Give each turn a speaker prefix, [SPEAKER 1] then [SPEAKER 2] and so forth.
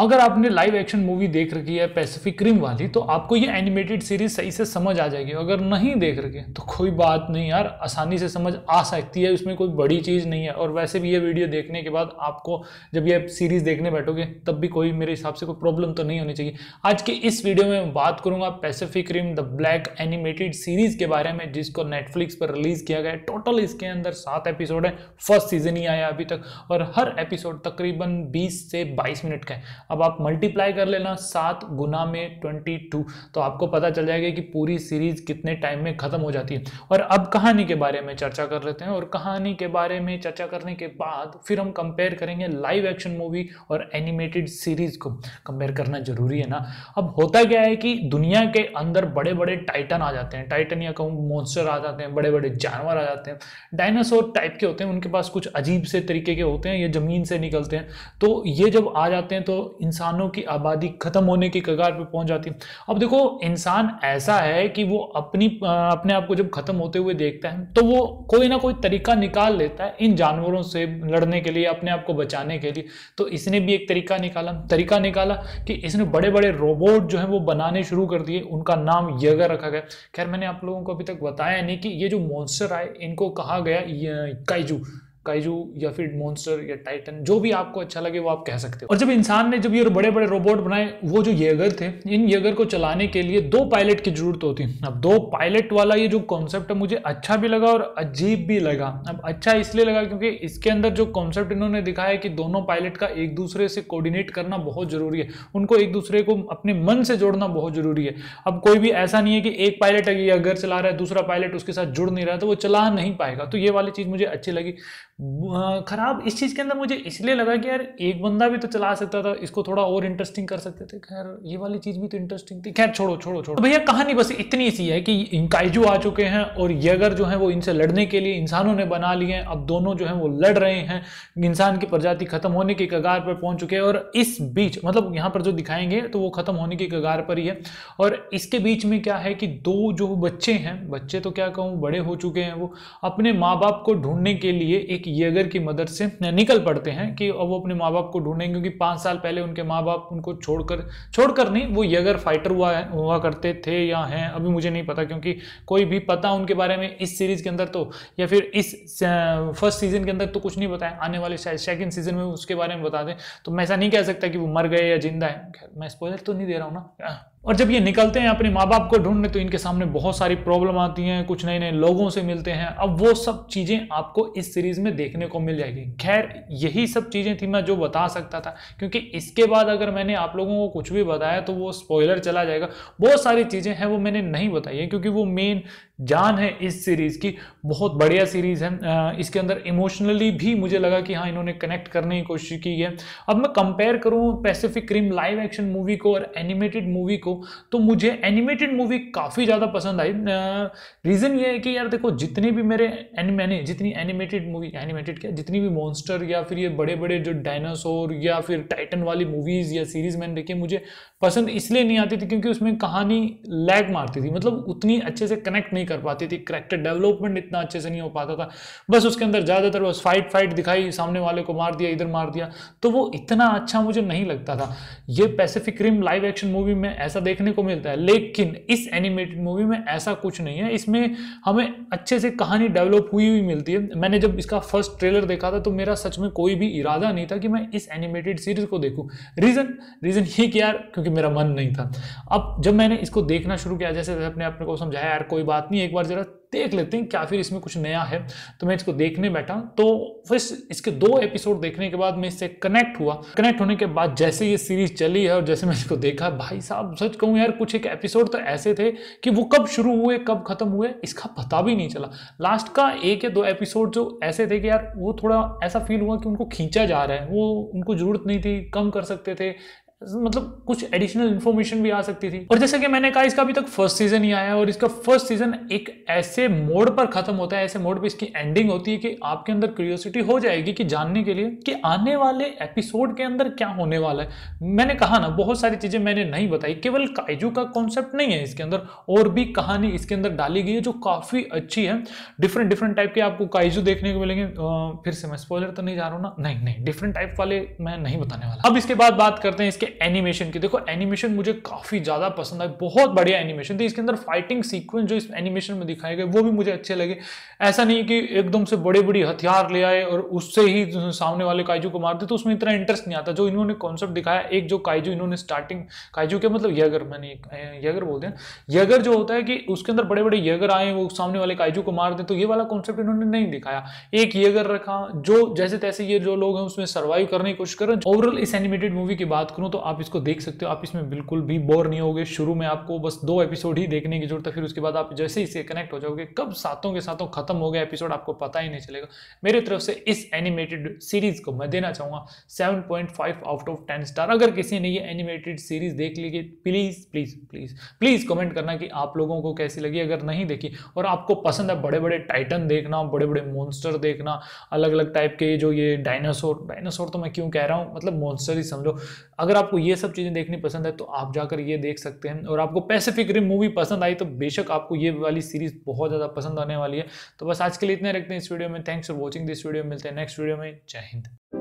[SPEAKER 1] अगर आपने live action movie देख रखी है पैसिफिक क्रीम वाली तो आपको ये एनिमेटेड सीरीज सही से समझ आ जाएगी अगर नहीं देख रखी तो कोई बात नहीं यार आसानी से समझ आ सकती है उसमें कोई बड़ी चीज़ नहीं है और वैसे भी ये वीडियो देखने के बाद आपको जब ये सीरीज़ देखने बैठोगे तब भी कोई मेरे हिसाब से कोई प्रॉब्लम तो नहीं होनी चाहिए आज के इस वीडियो में बात करूंगा Pacific Rim the Black animated series के बारे में जिसको नेटफ्लिक्स पर रिलीज़ किया गया टोटल इसके अंदर सात एपिसोड है फर्स्ट सीजन ही आया अभी तक और हर एपिसोड तकरीबन बीस से बाईस मिनट का है अब आप मल्टीप्लाई कर लेना सात गुना में ट्वेंटी टू तो आपको पता चल जाएगा कि पूरी सीरीज कितने टाइम में खत्म हो जाती है और अब कहानी के बारे में चर्चा कर लेते हैं और कहानी के बारे में चर्चा करने के बाद फिर हम कंपेयर करेंगे लाइव एक्शन मूवी और एनिमेटेड सीरीज को कंपेयर करना जरूरी है ना अब होता क्या है कि दुनिया के अंदर बड़े बड़े टाइटन आ जाते हैं टाइटन या कहूँ मॉन्स्टर आ जाते हैं बड़े बड़े जानवर आ जाते हैं डायनासोर टाइप के होते हैं उनके पास कुछ अजीब से तरीके के होते हैं ये जमीन से निकलते हैं तो ये जब आ जाते हैं तो इंसानों की आबादी खत्म होने की कगार पे पहुंच जाती है अब देखो इंसान ऐसा है कि वो अपनी अपने आप को जब खत्म होते हुए देखता है तो वो कोई ना कोई तरीका निकाल लेता है इन जानवरों से लड़ने के लिए अपने आप को बचाने के लिए तो इसने भी एक तरीका निकाला तरीका निकाला कि इसने बड़े बड़े रोबोट जो है वो बनाने शुरू कर दिए उनका नाम यगा रखा गया खैर मैंने आप लोगों को अभी तक बताया नहीं कि ये जो मॉन्स्टर आए इनको कहा गया कैजू काइजू या फिर मॉन्स्टर या टाइटन जो भी आपको अच्छा लगे वो आप कह सकते हो और जब इंसान ने जब ये बड़े बड़े रोबोट बनाए वो जो येगर थे इन येगर को चलाने के लिए दो पायलट की जरूरत होती अब दो पायलट वाला ये जो कॉन्सेप्ट है मुझे अच्छा भी लगा और अजीब भी लगा अब अच्छा इसलिए लगा क्योंकि इसके अंदर जो कॉन्सेप्ट इन्होंने दिखाया है कि दोनों पायलट का एक दूसरे से कोऑर्डिनेट करना बहुत जरूरी है उनको एक दूसरे को अपने मन से जोड़ना बहुत जरूरी है अब कोई भी ऐसा नहीं है कि एक पायलट अगर चला रहा है दूसरा पायलट उसके साथ जुड़ नहीं रहा तो वो चला नहीं पाएगा तो ये वाली चीज़ मुझे अच्छी लगी ख़राब इस चीज़ के अंदर मुझे इसलिए लगा कि यार एक बंदा भी तो चला सकता था इसको थोड़ा और इंटरेस्टिंग कर सकते थे खैर ये वाली चीज़ भी तो इंटरेस्टिंग थी खैर छोड़ो छोड़ो छोड़ो तो भैया कहानी बस इतनी सी है कि इंकाइजू आ चुके हैं और यगर जो है वो इनसे लड़ने के लिए इंसानों ने बना लिए हैं अब दोनों जो है वो लड़ रहे हैं इंसान की प्रजाति खत्म होने के कगार पर पहुंच चुके हैं और इस बीच मतलब यहाँ पर जो दिखाएंगे तो वो खत्म होने के कगार पर ही है और इसके बीच में क्या है कि दो जो बच्चे हैं बच्चे तो क्या कहूँ बड़े हो चुके हैं वो अपने माँ बाप को ढूंढने के लिए एक येगर की मदद से निकल पड़ते हैं कि अब वो अपने माँ बाप को ढूंढेंगे क्योंकि पाँच साल पहले उनके माँ बाप उनको छोड़कर छोड़कर नहीं वो येगर फाइटर हुआ हुआ करते थे या हैं अभी मुझे नहीं पता क्योंकि कोई भी पता उनके बारे में इस सीरीज़ के अंदर तो या फिर इस फर्स्ट सीज़न के अंदर तो कुछ नहीं बताया आने वाले शायद सेकेंड सीज़न में उसके बारे में बता दें तो मैं ऐसा नहीं कह सकता कि वो मर गए या जिंदा है मैं स्पॉयलर तो नहीं दे रहा हूँ ना और जब ये निकलते हैं अपने माँ बाप को ढूंढने तो इनके सामने बहुत सारी प्रॉब्लम आती हैं कुछ नए नए लोगों से मिलते हैं अब वो सब चीज़ें आपको इस सीरीज में देखने को मिल जाएगी खैर यही सब चीज़ें थी मैं जो बता सकता था क्योंकि इसके बाद अगर मैंने आप लोगों को कुछ भी बताया तो वो स्पॉयलर चला जाएगा बहुत सारी चीज़ें हैं वो मैंने नहीं बताई है क्योंकि वो मेन जान है इस सीरीज़ की बहुत बढ़िया सीरीज़ है इसके अंदर इमोशनली भी मुझे लगा कि हाँ इन्होंने कनेक्ट करने की कोशिश की है अब मैं कंपेयर करूँ Pacific Rim live action movie को और एनिमेटेड मूवी को तो मुझे एनिमेटेड मूवी काफ़ी ज़्यादा पसंद आई रीज़न ये है कि यार देखो जितने भी मेरे मैंने जितनी एनिमेटेड मूवी एनिमेटेड क्या जितनी भी मॉन्स्टर या फिर ये बड़े बड़े जो डायनासोर या फिर टाइटन वाली मूवीज़ या सीरीज़ मैंने देखी मुझे पसंद इसलिए नहीं आती थी क्योंकि उसमें कहानी लैग मारती थी मतलब उतनी अच्छे से कनेक्ट नहीं नहीं कर पाती थी करेक्टर डेवलपमेंट इतना अच्छे से नहीं हो पाता था बस उसके अंदर ज़्यादातर बस फाइट फाइट दिखाई सामने वाले को मार दिया इधर मार दिया तो वो इतना अच्छा मुझे नहीं लगता था ये Pacific Rim live action movie में ऐसा देखने को मिलता है लेकिन इस एनिमेटेड मूवी में ऐसा कुछ नहीं है इसमें हमें अच्छे से कहानी डेवलप हुई हुई मिलती है मैंने जब इसका फर्स्ट ट्रेलर देखा था तो मेरा सच में कोई भी इरादा नहीं था कि मैं इस एनिमेटेड सीरीज को देखूँ रीज़न रीज़न ये कि यार क्योंकि मेरा मन नहीं था अब जब मैंने इसको देखना शुरू किया जैसे अपने अपने को समझाया यार कोई बात नहीं ही एक बार जरा देख लेते हैं क्या फिर इसमें कुछ नया है तो मैं इसको देखने बैठा तो फिर इसके दो एपिसोड देखने के बाद मैं इससे कनेक्ट हुआ कनेक्ट होने के बाद जैसे ये सीरीज चली है और जैसे मैं इसको देखा भाई साहब सच कहूँ यार कुछ एक एपिसोड तो ऐसे थे कि वो कब शुरू हुए कब खत्म हुए इसका पता भी नहीं चला लास्ट का एक या दो एपिसोड जो ऐसे थे कि यार वो थोड़ा ऐसा फील हुआ कि उनको खींचा जा रहा है वो उनको जरूरत नहीं थी कम कर सकते थे मतलब कुछ एडिशनल इन्फॉर्मेशन भी आ सकती थी और जैसे कि मैंने कहा इसका अभी तक फर्स्ट सीजन ही आया है और इसका फर्स्ट सीजन एक ऐसे मोड पर खत्म होता है ऐसे मोड पर इसकी एंडिंग होती है कि आपके अंदर क्यूरियोसिटी हो जाएगी कि जानने के लिए कि आने वाले एपिसोड के अंदर क्या होने वाला है मैंने कहा ना बहुत सारी चीजें मैंने नहीं बताई केवल काइजू का कॉन्सेप्ट नहीं है इसके अंदर और भी कहानी इसके अंदर डाली गई है जो काफी अच्छी है डिफरेंट डिफरेंट टाइप के आपको काइजू देखने को मिलेंगे फिर से मैं स्पॉलर तो नहीं जा रहा हूँ ना नहीं नहीं डिफरेंट टाइप वाले मैं नहीं बताने वाला अब इसके बाद बात करते हैं इसके एनिमेशन की देखो एनिमेशन मुझे काफ़ी ज़्यादा पसंद आए बहुत बढ़िया एनिमेशन थी इसके अंदर फाइटिंग सीक्वेंस जो इस एनिमेशन में दिखाए गए वो भी मुझे अच्छे लगे ऐसा नहीं कि एकदम से बड़े बड़े हथियार ले आए और उससे ही सामने वाले काइजू को मार दे तो उसमें इतना इंटरेस्ट नहीं आता जो इन्होंने कॉन्सेप्ट दिखाया एक जो काइजू इन्होंने स्टार्टिंग काइजू के मतलब यगर मैंने यगर बोलते हैं यगर जो होता है कि उसके अंदर बड़े बड़े यगर आए वो सामने वाले काइजू को मार दे तो ये वाला कॉन्सेप्ट इन्होंने नहीं दिखाया एक यगर रखा जो जैसे तैसे ये जो लोग हैं उसमें सर्वाइव करने की कोशिश कर रहे हैं ओवरऑल इस एनिमेटेड मूवी की बात करूं तो आप इसको देख सकते हो आप इसमें बिल्कुल भी बोर नहीं होगे शुरू में आपको बस दो एपिसोड ही देखने की जरूरत है फिर उसके बाद आप जैसे ही इसे कनेक्ट हो जाओगे कब सातों के सातों खत्म हो गया एपिसोड आपको पता ही नहीं चलेगा मेरी तरफ से इस एनिमेटेड सीरीज को मैं देना चाहूंगा seven point five out of ten star अगर किसी ने ये एनिमेटेड सीरीज देख ली please please please please comment करना कि आप लोगों को कैसी लगी अगर नहीं देखी और आपको पसंद है बड़े बड़े टाइटन देखना बड़े बड़े मॉन्स्टर देखना अलग अलग टाइप के जो ये डायनासोर डायनासोर तो मैं क्यों कह रहा हूँ मतलब मॉन्स्टर ही समझो अगर आप आपको ये सब चीज़ें देखनी पसंद है तो आप जाकर ये देख सकते हैं और आपको पैसिफिक रिम मूवी पसंद आई तो बेशक आपको ये वाली सीरीज़ बहुत ज़्यादा पसंद आने वाली है तो बस आज के लिए इतने रखते हैं इस वीडियो में thanks for watching this video मिलते हैं नेक्स्ट वीडियो में जय हिंद